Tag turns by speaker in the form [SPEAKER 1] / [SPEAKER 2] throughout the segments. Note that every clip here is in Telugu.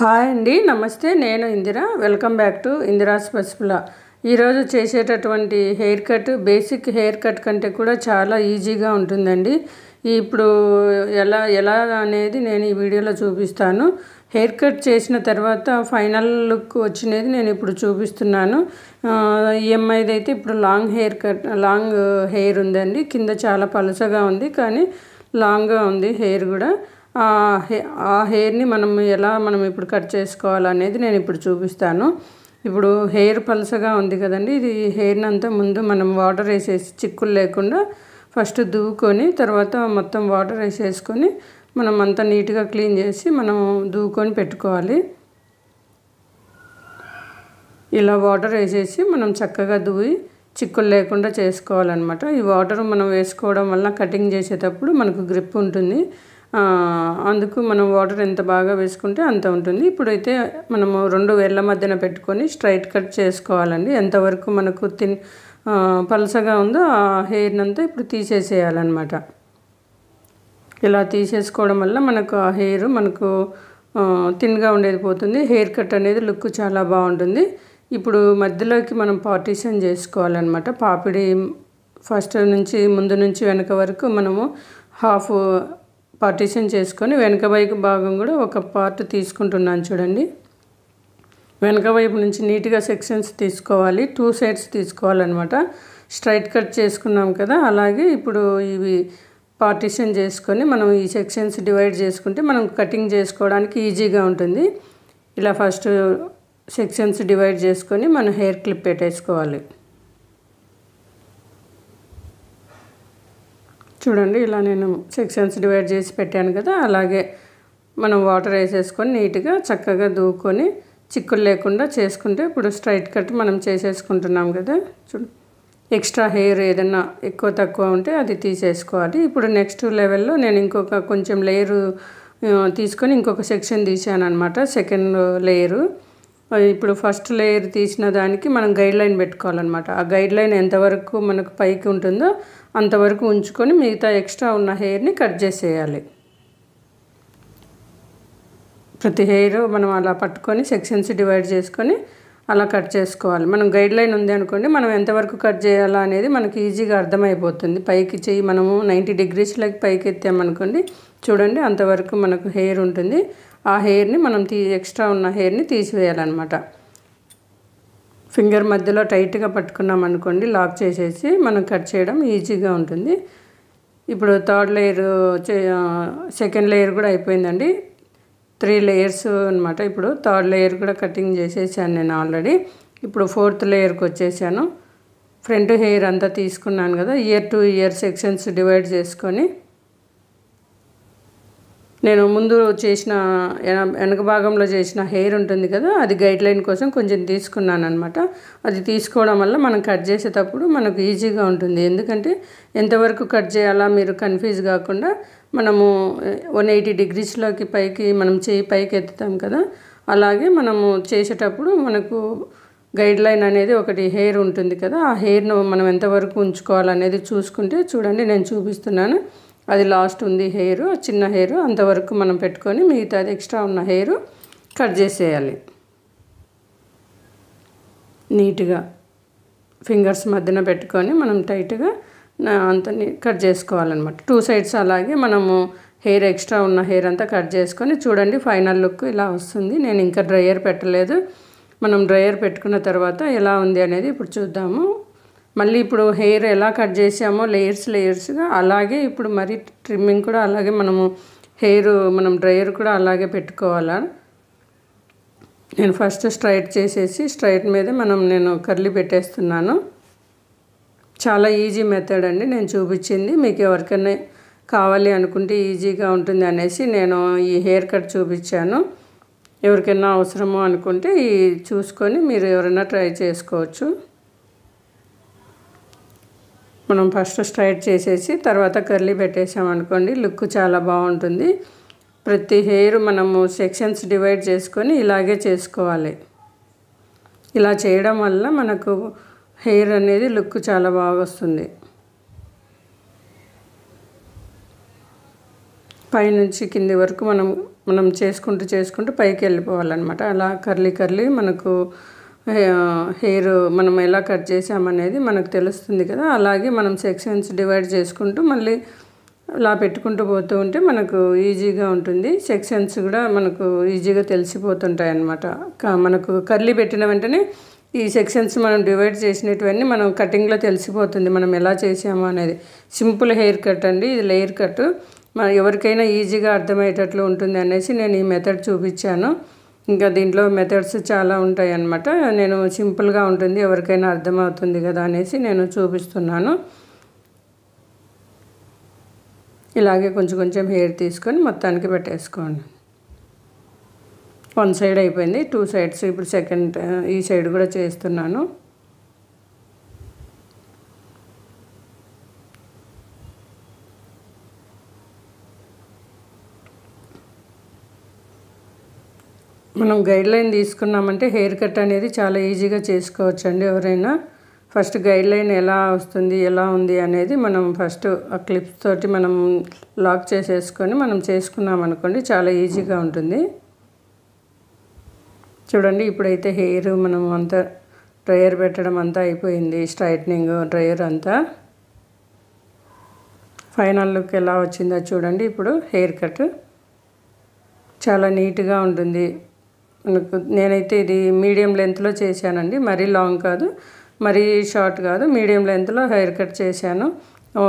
[SPEAKER 1] హాయ్ అండి నమస్తే నేను Indira welcome back to Indira's పసుపుల ఈరోజు చేసేటటువంటి haircut basic haircut కంటే కూడా చాలా ఈజీగా ఉంటుందండి ఇప్పుడు ఎలా ఎలా అనేది నేను ఈ వీడియోలో చూపిస్తాను హెయిర్ కట్ చేసిన తర్వాత ఫైనల్ లుక్ వచ్చినది నేను ఇప్పుడు చూపిస్తున్నాను ఈఎంఐది అయితే ఇప్పుడు long haircut long hair ఉందండి కింద చాలా పలుసగా ఉంది కానీ లాంగ్గా ఉంది హెయిర్ కూడా ఆ హెయిర్ని మనం ఎలా మనం ఇప్పుడు కట్ చేసుకోవాలనేది నేను ఇప్పుడు చూపిస్తాను ఇప్పుడు హెయిర్ పలసగా ఉంది కదండి ఇది హెయిర్ని అంతా ముందు మనం వాటర్ వేసేసి చిక్కులు లేకుండా ఫస్ట్ దువ్వుకొని తర్వాత మొత్తం వాటర్ వేసేసుకొని మనం అంతా నీట్గా క్లీన్ చేసి మనం దువ్వుకొని పెట్టుకోవాలి ఇలా వాటర్ వేసేసి మనం చక్కగా దువ్వి చిక్కులు లేకుండా చేసుకోవాలన్నమాట ఈ వాటర్ మనం వేసుకోవడం వల్ల కటింగ్ చేసేటప్పుడు మనకు గ్రిప్ ఉంటుంది అందుకు మనం వాటర్ ఎంత బాగా వేసుకుంటే అంత ఉంటుంది ఇప్పుడైతే మనము రెండు వేళ్ళ మధ్యన పెట్టుకొని స్ట్రైట్ కట్ చేసుకోవాలండి ఎంతవరకు మనకు తిన్ పలసగా ఉందో ఆ హెయిర్ అంతా ఇప్పుడు తీసేసేయాలన్నమాట ఇలా తీసేసుకోవడం వల్ల మనకు ఆ హెయిర్ మనకు తిన్గా ఉండేది పోతుంది హెయిర్ కట్ అనేది లుక్ చాలా బాగుంటుంది ఇప్పుడు మధ్యలోకి మనం పార్టీషన్ చేసుకోవాలన్నమాట పాపిడి ఫస్ట్ నుంచి ముందు నుంచి వెనక వరకు మనము హాఫ్ పార్టీషన్ చేసుకొని వెనకవైపు వైపు భాగం కూడా ఒక పార్ట్ తీసుకుంటున్నాను చూడండి వెనకవైపు వైపు నుంచి నీట్గా సెక్షన్స్ తీసుకోవాలి టూ సైడ్స్ తీసుకోవాలన్నమాట స్ట్రైట్ కట్ చేసుకున్నాం కదా అలాగే ఇప్పుడు ఇవి పార్టీషన్ చేసుకొని మనం ఈ సెక్షన్స్ డివైడ్ చేసుకుంటే మనం కటింగ్ చేసుకోవడానికి ఈజీగా ఉంటుంది ఇలా ఫస్ట్ సెక్షన్స్ డివైడ్ చేసుకొని మనం హెయిర్ క్లిప్ పెట్టేసుకోవాలి చూడండి ఇలా నేను సెక్షన్స్ డివైడ్ చేసి పెట్టాను కదా అలాగే మనం వాటర్ వేసేసుకొని నీట్గా చక్కగా దూకొని చిక్కులు లేకుండా చేసుకుంటే ఇప్పుడు స్ట్రైట్ కట్ మనం చేసేసుకుంటున్నాం కదా చూడు ఎక్స్ట్రా హెయిర్ ఏదన్నా ఎక్కువ తక్కువ ఉంటే అది తీసేసుకోవాలి ఇప్పుడు నెక్స్ట్ లెవెల్లో నేను ఇంకొక కొంచెం లేయరు తీసుకొని ఇంకొక సెక్షన్ తీసాను అనమాట సెకండ్ లేయరు ఇప్పుడు ఫస్ట్ లేయర్ తీసిన దానికి మనం గైడ్ లైన్ పెట్టుకోవాలన్నమాట ఆ గైడ్ లైన్ ఎంతవరకు మనకు పైకి ఉంటుందో అంతవరకు ఉంచుకొని మిగతా ఎక్స్ట్రా ఉన్న హెయిర్ని కట్ చేసేయాలి ప్రతి హెయిర్ మనం అలా పట్టుకొని సెక్షన్స్ డివైడ్ చేసుకొని అలా కట్ చేసుకోవాలి మనం గైడ్ లైన్ ఉంది అనుకోండి మనం ఎంతవరకు కట్ చేయాలా అనేది మనకి ఈజీగా అర్థమైపోతుంది పైకి చేయి మనము నైంటీ డిగ్రీస్లోకి పైకి ఎత్తామనుకోండి చూడండి అంతవరకు మనకు హెయిర్ ఉంటుంది ఆ హెయిర్ని మనం తీ ఎక్స్ట్రా ఉన్న హెయిర్ని తీసివేయాలన్నమాట ఫింగర్ మధ్యలో టైట్గా పట్టుకున్నాం అనుకోండి లాక్ చేసేసి మనం కట్ చేయడం ఈజీగా ఉంటుంది ఇప్పుడు థర్డ్ లేయర్ సెకండ్ లేయర్ కూడా అయిపోయిందండి త్రీ లేయర్స్ అనమాట ఇప్పుడు థర్డ్ లేయర్ కూడా కటింగ్ చేసేసాను నేను ఆల్రెడీ ఇప్పుడు ఫోర్త్ లేయర్కి వచ్చేసాను ఫ్రంట్ హెయిర్ అంతా తీసుకున్నాను కదా ear to ear sections divide చేసుకొని నేను ముందు చేసిన వెనక భాగంలో చేసిన హెయిర్ ఉంటుంది కదా అది గైడ్ లైన్ కోసం కొంచెం తీసుకున్నాను అనమాట అది తీసుకోవడం వల్ల మనం కట్ చేసేటప్పుడు మనకు ఈజీగా ఉంటుంది ఎందుకంటే ఎంతవరకు కట్ చేయాలా మీరు కన్ఫ్యూజ్ కాకుండా మనము వన్ ఎయిటీ డిగ్రీస్లోకి పైకి మనం చేయి పైకి ఎత్తుతాం కదా అలాగే మనము చేసేటప్పుడు మనకు గైడ్ లైన్ అనేది ఒకటి హెయిర్ ఉంటుంది కదా ఆ హెయిర్ను మనం ఎంతవరకు ఉంచుకోవాలనేది చూసుకుంటే చూడండి నేను చూపిస్తున్నాను అది లాస్ట్ ఉంది హెయిర్ చిన్న హెయిర్ అంతవరకు మనం పెట్టుకొని మిగతాది ఎక్స్ట్రా ఉన్న హెయిర్ కట్ చేసేయాలి నీట్గా ఫింగర్స్ మధ్యన పెట్టుకొని మనం టైట్గా అంత కట్ చేసుకోవాలన్నమాట టూ సైడ్స్ అలాగే మనము హెయిర్ ఎక్స్ట్రా ఉన్న హెయిర్ అంతా కట్ చేసుకొని చూడండి ఫైనల్ లుక్ ఇలా వస్తుంది నేను ఇంకా డ్రయర్ పెట్టలేదు మనం డ్రయర్ పెట్టుకున్న తర్వాత ఎలా ఉంది అనేది ఇప్పుడు చూద్దాము మళ్ళీ ఇప్పుడు హెయిర్ ఎలా కట్ చేసామో లేయర్స్ లేయర్స్గా అలాగే ఇప్పుడు మరి ట్రిమ్మింగ్ కూడా అలాగే మనము హెయిర్ మనం డ్రైయర్ కూడా అలాగే పెట్టుకోవాలా నేను ఫస్ట్ స్ట్రైట్ చేసేసి స్ట్రైట్ మీద మనం నేను కర్లీ పెట్టేస్తున్నాను చాలా ఈజీ మెథడ్ అండి నేను చూపించింది మీకు ఎవరికైనా కావాలి అనుకుంటే ఈజీగా ఉంటుంది అనేసి నేను ఈ హెయిర్ కట్ చూపించాను ఎవరికైనా అవసరమో అనుకుంటే ఈ చూసుకొని మీరు ఎవరైనా ట్రై చేసుకోవచ్చు మనం ఫస్ట్ స్ట్రైట్ చేసేసి తర్వాత కర్లీ పెట్టేసామనుకోండి లుక్ చాలా బాగుంటుంది ప్రతి హెయిర్ మనము సెక్షన్స్ డివైడ్ చేసుకొని ఇలాగే చేసుకోవాలి ఇలా చేయడం వల్ల మనకు హెయిర్ అనేది లుక్ చాలా బాగా వస్తుంది పైనుంచి కింది వరకు మనం మనం చేసుకుంటూ చేసుకుంటూ పైకి వెళ్ళిపోవాలన్నమాట అలా కర్లీ కర్లీ మనకు హెయిర్ మనం ఎలా కట్ చేసామనేది మనకు తెలుస్తుంది కదా అలాగే మనం సెక్షన్స్ డివైడ్ చేసుకుంటూ మళ్ళీ ఇలా పెట్టుకుంటూ పోతూ ఉంటే మనకు ఈజీగా ఉంటుంది సెక్షన్స్ కూడా మనకు ఈజీగా తెలిసిపోతుంటాయి అన్నమాట మనకు కర్లీ పెట్టిన వెంటనే ఈ సెక్షన్స్ మనం డివైడ్ చేసినటువన్నీ మనం కటింగ్లో తెలిసిపోతుంది మనం ఎలా చేసాము అనేది సింపుల్ హెయిర్ కట్ అండి ఇది లేయర్ కట్ ఎవరికైనా ఈజీగా అర్థమయ్యేటట్లు ఉంటుంది అనేసి నేను ఈ మెథడ్ చూపించాను ఇంకా దీంట్లో మెథడ్స్ చాలా ఉంటాయి అన్నమాట నేను సింపుల్గా ఉంటుంది ఎవరికైనా అర్థమవుతుంది కదా అనేసి నేను చూపిస్తున్నాను ఇలాగే కొంచెం కొంచెం హెయిర్ తీసుకొని మొత్తానికి పెట్టేసుకోండి వన్ సైడ్ అయిపోయింది టూ సైడ్స్ ఇప్పుడు సెకండ్ ఈ సైడ్ కూడా చేస్తున్నాను మనం గైడ్లైన్ తీసుకున్నామంటే హెయిర్ కట్ అనేది చాలా ఈజీగా చేసుకోవచ్చండి ఎవరైనా ఫస్ట్ గైడ్లైన్ ఎలా వస్తుంది ఎలా ఉంది అనేది మనం ఫస్ట్ ఆ క్లిప్స్ తోటి మనం లాక్ చేసేసుకొని మనం చేసుకున్నాం అనుకోండి చాలా ఈజీగా ఉంటుంది చూడండి ఇప్పుడైతే హెయిర్ మనం అంతా డ్రయర్ పెట్టడం అంతా అయిపోయింది స్ట్రైట్నింగ్ డ్రయర్ అంతా ఫైనల్ లుక్ ఎలా వచ్చిందో చూడండి ఇప్పుడు హెయిర్ కట్ చాలా నీట్గా ఉంటుంది నేనైతే ఇది మీడియం లెంత్లో చేశానండి మరీ లాంగ్ కాదు మరీ షార్ట్ కాదు మీడియం లెంత్లో హెయిర్ కట్ చేశాను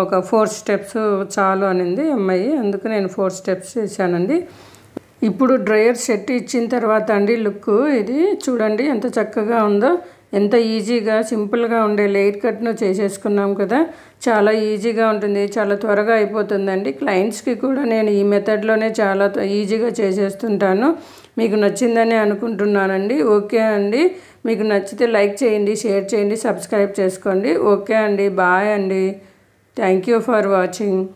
[SPEAKER 1] ఒక ఫోర్ స్టెప్స్ చాలు అనింది అమ్మాయి అందుకు నేను ఫోర్ స్టెప్స్ చేశానండి ఇప్పుడు డ్రయర్ సెట్ ఇచ్చిన తర్వాత అండి లుక్ ఇది చూడండి ఎంత చక్కగా ఉందో ఎంత ఈజీగా సింపుల్గా ఉండే లేట్ కట్ను చేసేసుకున్నాం కదా చాలా ఈజీగా ఉంటుంది చాలా త్వరగా అయిపోతుందండి క్లయింట్స్కి కూడా నేను ఈ మెథడ్లోనే చాలా ఈజీగా చేసేస్తుంటాను మీకు నచ్చిందని అనుకుంటున్నానండి ఓకే అండి మీకు నచ్చితే లైక్ చేయండి షేర్ చేయండి సబ్స్క్రైబ్ చేసుకోండి ఓకే అండి బాయ్ అండి థ్యాంక్ యూ ఫర్ వాచింగ్